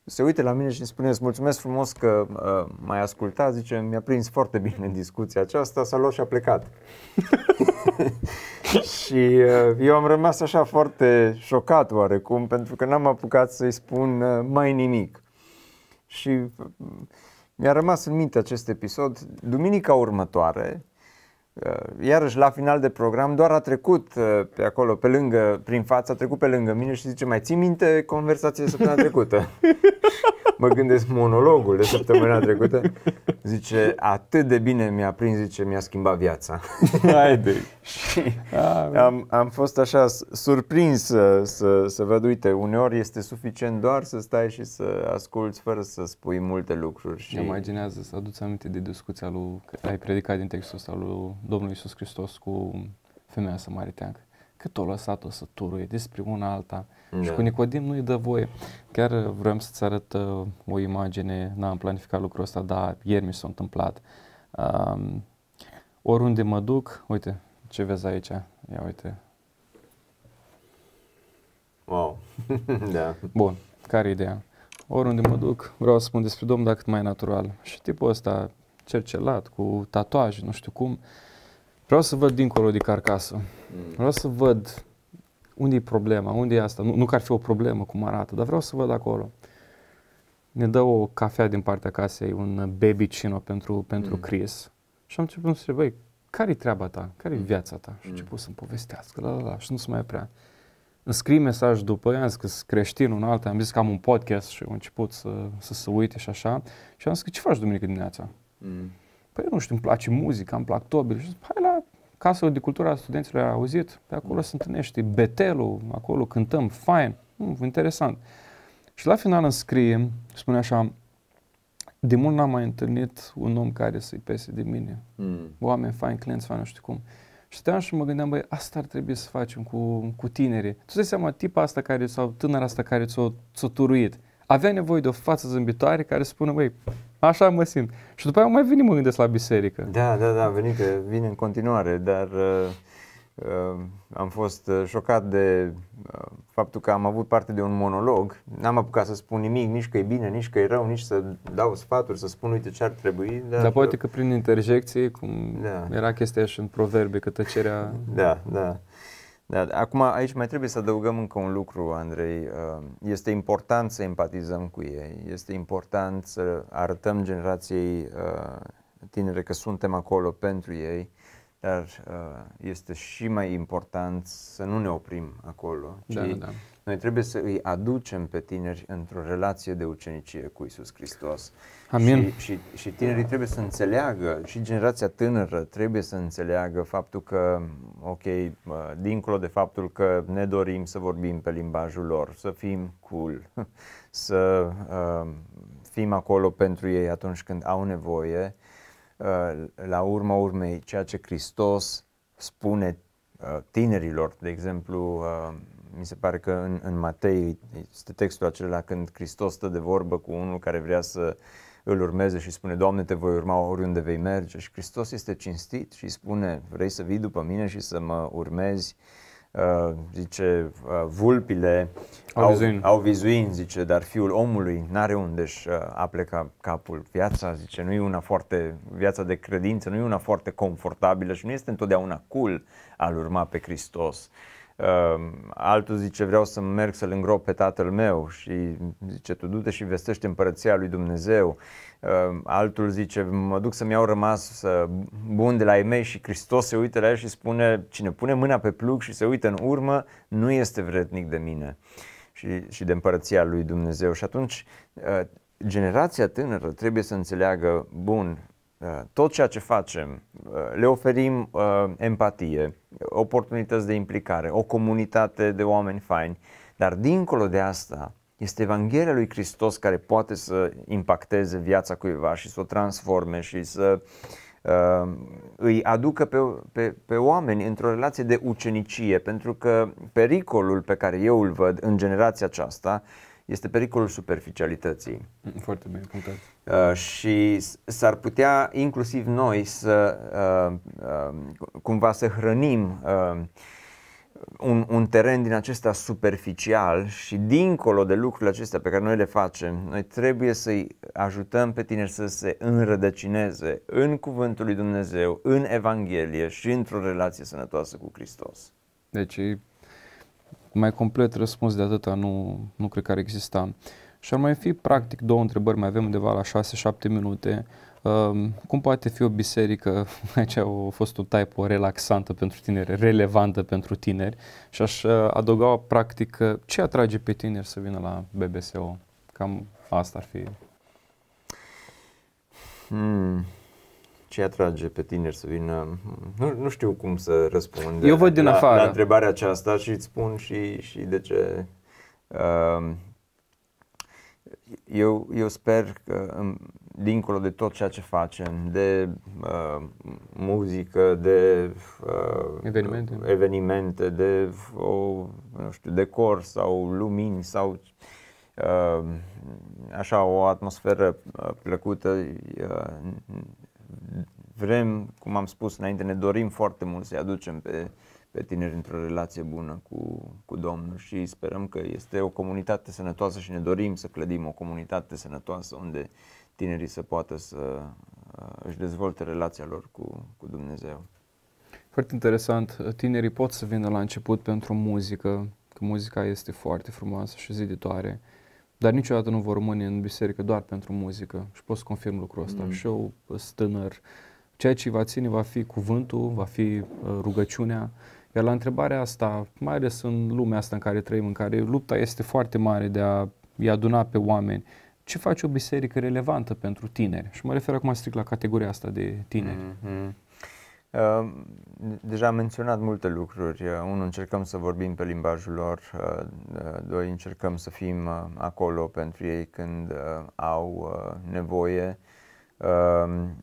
S2: se uite la mine și îmi spune, îți mulțumesc frumos că uh, m-ai ascultat, zice, mi-a prins foarte bine discuția aceasta, s-a luat și a plecat. și uh, eu am rămas așa foarte șocat oarecum, pentru că n-am apucat să-i spun uh, mai nimic. Și uh, mi-a rămas în minte acest episod. Duminica următoare, Uh, iarăși la final de program doar a trecut uh, pe acolo, pe lângă, prin față, a trecut pe lângă mine și zice, mai ții minte conversația de săptămâna trecută? mă gândesc monologul de săptămâna trecută. Zice, atât de bine mi-a prins, zice, mi-a schimbat viața. Haide! și am, am fost așa surprins să, să, să văd, uite, uneori este suficient doar să stai și să asculți fără să spui multe lucruri. Și... Imaginează,
S1: să aduți aminte de discuția lui, că ai predicat din textul ăsta lui Domnul Isus Hristos cu femeia samariteancă cât o lăsat-o să turuie despre una alta. Da. Și cu Nicodim nu-i dă voie. Chiar vreau să-ți arăt uh, o imagine, n-am planificat lucrul ăsta, dar ieri mi s-a întâmplat. Um, oriunde mă duc, uite ce vezi aici, ia uite. Wow, da. Bun, care ideea? Oriunde mă duc, vreau să spun despre Domnul, dacă cât mai natural. Și tipul ăsta, cercelat, cu tatuaje, nu știu cum, uh, Vreau să văd dincolo de carcasă. Mm. Vreau să văd unde e problema, unde e asta. Nu, nu că ar fi o problemă cum arată, dar vreau să văd acolo. Ne dă o cafea din partea casei, un baby chino pentru, pentru mm. Chris. Și am început să zic, băi, care-i treaba ta? Care-i mm. viața ta? Și mm. început să-mi povestească, la, la, la, și nu se mai prea. Îmi scrie mesaj după, i-am zis că sunt creștin, un alt, am zis că am un podcast și am început să, să se uite și așa. Și am zis că ce faci duminică dimineața? Mm. Păi nu știu, îmi place muzica, îmi plac tobile. Și zic, hai la Casa de Cultură a Studenților a auzit, pe acolo mm. se întâlnește betelul, acolo cântăm, fain, mm, interesant. Și la final scrie, spune așa, de mult n-am mai întâlnit un om care să-i pese de mine. Mm. Oameni fain, clienți fain, nu știu cum. Și stăteam și mă gândeam, băi, asta ar trebui să facem cu, cu tineri. Tu dai seama, tipa asta care, sau tânăra asta care ți-o, ți-o turuit, avea nevoie de o față zâmbitoare care spune, băi, Așa mă simt. Și după aia mai venim, mă gândesc la biserică. Da, da, da, venim că vine în continuare, dar
S2: uh, uh,
S1: am fost uh, șocat
S2: de uh, faptul că am avut parte de un monolog. N-am apucat să spun nimic, nici că e bine, nici că e rău, nici să dau sfaturi, să spun uite ce ar trebui. Dar, dar poate că
S1: prin interjecții, cum da. era chestia și în proverbe, că tăcerea... Da, da. Da, da, acum aici
S2: mai trebuie să adăugăm încă un lucru, Andrei. Uh, este important să empatizăm cu ei, este important să arătăm generației uh, tinere că suntem acolo pentru ei, dar uh, este și mai important să nu ne oprim acolo. Da, da. Noi trebuie să îi aducem pe tineri într-o relație de ucenicie cu Isus Hristos. Amin. Și, și, și tinerii trebuie să înțeleagă, și generația tânără trebuie să înțeleagă faptul că, ok, dincolo de faptul că ne dorim să vorbim pe limbajul lor, să fim cool, să uh, fim acolo pentru ei atunci când au nevoie, uh, la urma urmei, ceea ce Hristos spune uh, tinerilor, de exemplu, uh, mi se pare că în, în Matei este textul acela când Hristos stă de vorbă cu unul care vrea să uh, îl urmeze și spune, Doamne, te voi urma oriunde vei merge. Și Hristos este cinstit și spune, vrei să vii după mine și să mă urmezi? Uh, zice, uh, vulpile au, vizuin. au vizuin, zice, dar fiul omului n-are unde-și uh, a pleca capul. Viața, zice, nu e una foarte, viața de credință nu e una foarte confortabilă și nu este întotdeauna cool al urma pe Hristos. Uh, Ehm, altul zice vreau să merg să-l îngrop pe tatăl meu și zice tu du-te și vestește împărăția lui Dumnezeu. Ehm, altul zice mă duc să-mi iau rămas bun de la ei mei și Hristos se uită la el și spune cine pune mâna pe plug și se uită în urmă nu este vrednic de mine și, și de împărăția lui Dumnezeu. Și atunci eh, generația tânără trebuie să înțeleagă, bun, Uh, tot ceea ce facem, uh, le oferim uh, empatie, oportunități de implicare, o comunitate de oameni faini, dar dincolo de asta este Evanghelia lui Hristos care poate să impacteze viața cuiva și să o transforme și să uh, îi aducă pe, pe, pe oameni într-o relație de ucenicie, pentru că pericolul pe care eu îl văd în generația aceasta este pericolul superficialității.
S1: Mm, foarte bine punctat.
S2: Uh, și s-ar putea inclusiv noi să uh, uh, cumva să hrănim uh, un, un teren din acesta superficial și dincolo de lucrurile acestea pe care noi le facem, noi trebuie să-i ajutăm pe tineri să se înrădăcineze în Cuvântul lui Dumnezeu, în Evanghelie și într-o relație sănătoasă cu Hristos.
S1: Deci mai complet răspuns de atâta nu, nu cred că ar exista. Și ar mai fi practic două întrebări, mai avem undeva la 6-7 minute. Uh, cum poate fi o biserică, aici a fost o typo relaxantă pentru tineri, relevantă pentru tineri și aș uh, adăuga practic eh, ce atrage pe tineri să vină la BBSO? Cam asta ar fi.
S2: Hmm ce atrage pe tineri să vină? Nu, nu știu cum să răspund. Eu văd din la, afară. La întrebarea aceasta și îți spun și, și de ce. Um, eu, eu sper că, um, dincolo de tot ceea ce facem, de uh, muzică, de uh, evenimente. evenimente, de o, nu știu, decor sau lumini sau uh, așa o atmosferă uh, plăcută, uh, vrem, cum am spus înainte, ne dorim foarte mult să-i aducem pe, pe tineri într-o relație bună cu, cu Domnul și sperăm că este o comunitate sănătoasă și ne dorim să clădim o comunitate sănătoasă unde tinerii să poată să uh, își dezvolte relația lor cu,
S1: cu Dumnezeu. Foarte interesant. Tinerii pot să vină la început pentru muzică, că muzica este foarte frumoasă și ziditoare. Dar niciodată nu vor rămâne în biserică doar pentru muzică și pot să confirm lucrul ăsta. Mm. Și eu sunt tânăr. Ceea ce va ține va fi cuvântul, va fi uh, rugăciunea. Iar la întrebarea asta, mai ales în lumea asta în care trăim, în care lupta este foarte mare de a-i aduna pe oameni, ce face o biserică relevantă pentru tineri? Și mă refer acum strict la categoria asta de tineri. Mm-hmm.
S2: Ehm, deja am menționat multe lucruri. Eh, unul încercăm să vorbim pe limbajul lor. Eh, eh, doi, încercăm să fim acolo pentru ei când au nevoie. Ehm,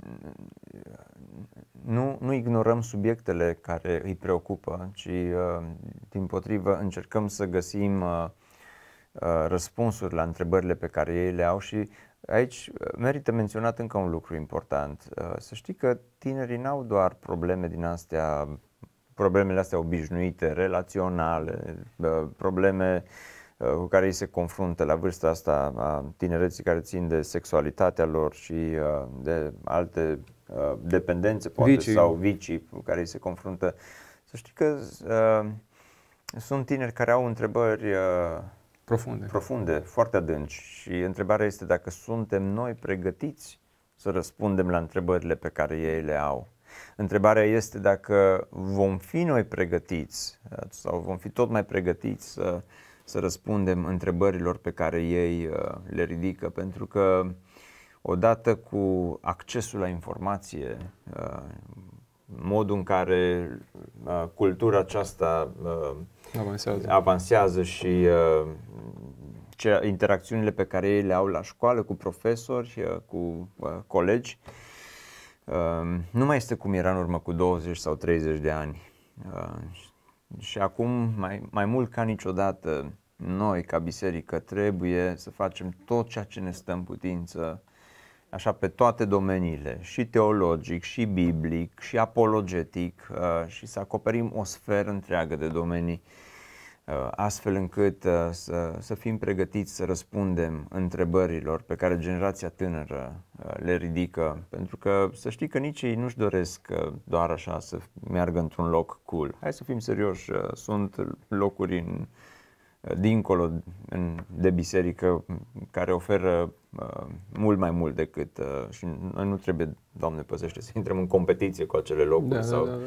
S2: nu, nu ignorăm subiectele care îi preocupă, ci, din potrivă, încercăm să găsim răspunsuri la întrebările pe care ei le au și Aici uh, merită menționat încă un lucru important. Uh, să știi că tinerii n-au doar probleme din astea, problemele astea obișnuite, relaționale, uh, probleme cu care ei se confruntă la vârsta asta a tinereții care țin de sexualitatea lor și de alte dependențe poate vicii. sau vicii cu care ei se confruntă. Să știi că sunt tineri care au întrebări profunde. profunde, foarte adânci. Și întrebarea este dacă suntem noi pregătiți să răspundem la întrebările pe care ei le au. Întrebarea este dacă vom fi noi pregătiți uh, sau vom fi tot mai pregătiți să, să răspundem întrebărilor pe care ei uh, le ridică, pentru că odată cu accesul la informație uh, modul în care uh, cultura aceasta uh, avansează. avansează și uh, ce, interacțiunile pe care ei le au la școală cu profesori, uh, cu uh, colegi, uh, nu mai este cum era în urmă cu 20 sau 30 de ani. Uh, și acum, mai, mai mult ca niciodată, noi, ca biserică, trebuie să facem tot ceea ce ne stă în putință așa pe toate domeniile, și teologic, și biblic, și apologetic uh, și să acoperim o sferă întreagă de domenii uh, astfel încât uh, să, să fim pregătiți să răspundem întrebărilor pe care generația tânără le ridică, pentru că să știi că nici ei nu-și doresc doar așa să meargă într-un loc cool. Hai să fim serioși, sunt locuri în dincolo de biserică care oferă uh, mult mai mult decât uh, și noi nu trebuie, Doamne păzește, să intrăm în competiție cu acele locuri da, da sau da, da,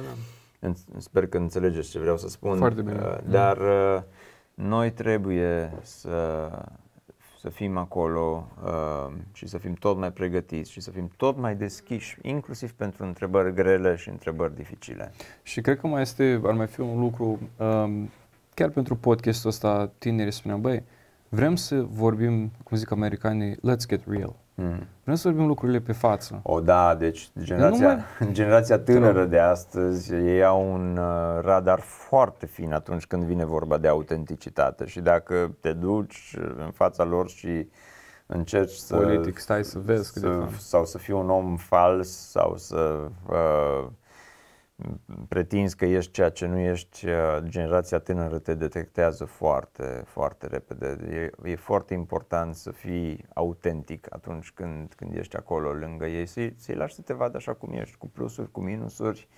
S2: da. sper că înțelegeți ce vreau să spun. Foarte bine. Uh, mm. Dar da. noi trebuie să să fim acolo și să fim tot mai pregătiți și să fim tot mai deschiși, inclusiv pentru întrebări grele și întrebări dificile.
S1: Și cred că mai este, ar mai fi un lucru, um, chiar pentru podcastul ăsta, tinerii spuneam, băi, vrem să vorbim, cum zic americanii, let's get real. Mm. Vrem să vorbim lucrurile pe față. O, da, deci generația, de numai... generația tânără de
S2: astăzi, ei au un uh, radar foarte fin atunci când vine vorba de autenticitate și dacă te duci în fața lor și încerci să... Politic, stai să vezi. Să, Sau să fii un om fals sau să... Uh, pretinzi că ești ceea ce nu ești, uh, generația tânără te detectează foarte, foarte repede. E, e foarte important să fii autentic atunci când, când ești acolo lângă ei, să-i, să lași să te vadă așa cum ești, cu plusuri, cu minusuri.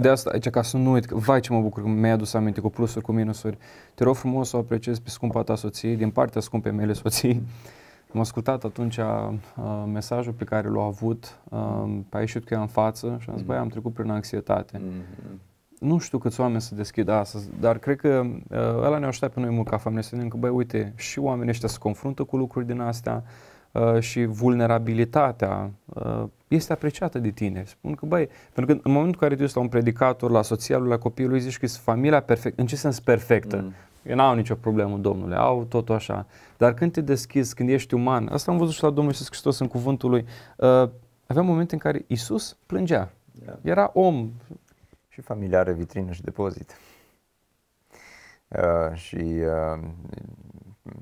S1: De asta, aici, ca să nu uit, vai ce mă bucur că mi-ai adus aminte cu plusuri, cu minusuri. Te rog frumos să o apreciez pe scumpa ta soție, din partea scumpei mele soții. Mm-hmm am ascultat atunci a, uh, mesajul pe care l-a avut, um, pe a ieșit cu ea în față și am zis, mm-hmm. băi, mhm. am trecut prin anxietate. Mm-hmm. Nu știu câți oameni se deschid astăzi, dar cred că uh, ăla ne-a pe noi mult ca familie să că, băi, uite, și oamenii ăștia se confruntă cu lucruri din astea uh, și vulnerabilitatea uh, este apreciată de tine. Spun că, băi, pentru că în momentul în care tu ești la un predicator, la soția lui, la copilul lui, zici că e familia perfectă, în ce sens perfectă? Mm. Eu n-au nicio problemă, domnule, au totul așa. Dar când te deschizi, când ești uman, asta am văzut și la Domnul Iisus Hristos în cuvântul lui, uh, aveam momente în care Iisus plângea. Yeah. Da. Era om. Și familia are vitrină și depozit. Uh,
S2: și uh,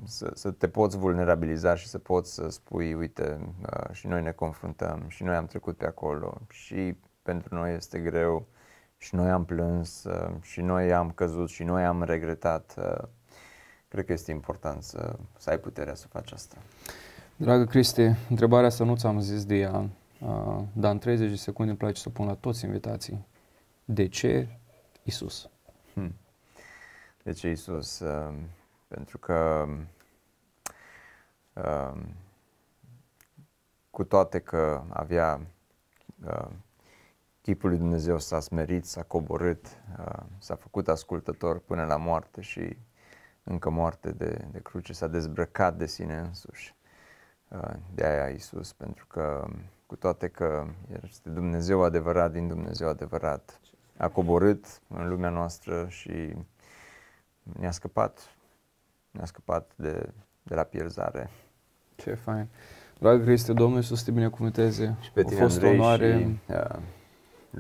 S2: să, să te poți vulnerabiliza și să poți să spui, uite, uh, și noi ne confruntăm, și noi am trecut pe acolo, și pentru noi este greu, și noi am plâns uh, și noi am căzut și noi am regretat. Uh, cred că este important să, să ai puterea să faci asta.
S1: Dragă Cristi, întrebarea să nu ți-am zis de ea, uh, dar în 30 de secunde îmi place să pun la toți invitații. De ce Isus? Hmm.
S2: De ce Isus? Pentru că cu toate că avea chipul lui Dumnezeu s-a smerit, s-a coborât, s-a făcut ascultător până la moarte și încă moarte de, de cruce, s-a dezbrăcat de sine însuși. De aia Isus, pentru că cu toate că este Dumnezeu adevărat din Dumnezeu adevărat, a coborât în lumea noastră și ne-a scăpat, ne-a scăpat de, de la pierzare.
S1: Ce fain! Dragă Cristi, Domnul Iisus te binecuvânteze. Și pe tine, a fost Andrei, onoare. Și, uh,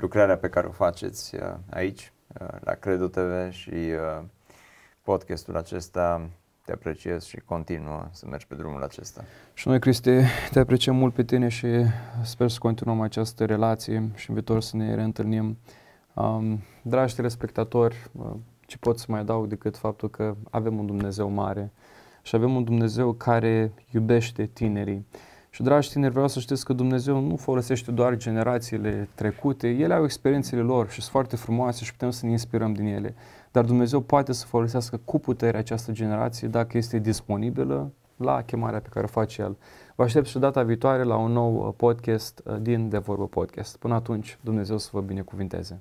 S2: lucrarea pe care o faceți uh, aici, uh, la Credo TV și uh, podcastul acesta te apreciez și continuă să mergi pe drumul acesta.
S1: Și noi, Cristi, te apreciem mult pe tine și sper să continuăm această relație și în viitor să ne reîntâlnim. Um, dragi telespectatori, ce pot să mai adaug decât faptul că avem un Dumnezeu mare și avem un Dumnezeu care iubește tinerii. Și, dragi tineri, vreau să știți că Dumnezeu nu folosește doar generațiile trecute, ele au experiențele lor și sunt foarte frumoase și putem să ne inspirăm din ele. Dar Dumnezeu poate să folosească cu putere această generație dacă este disponibilă la chemarea pe care o face El. Vă aștept și data viitoare la un nou uh, podcast uh, din De Vorbă Podcast. Până atunci, Dumnezeu să vă binecuvinteze!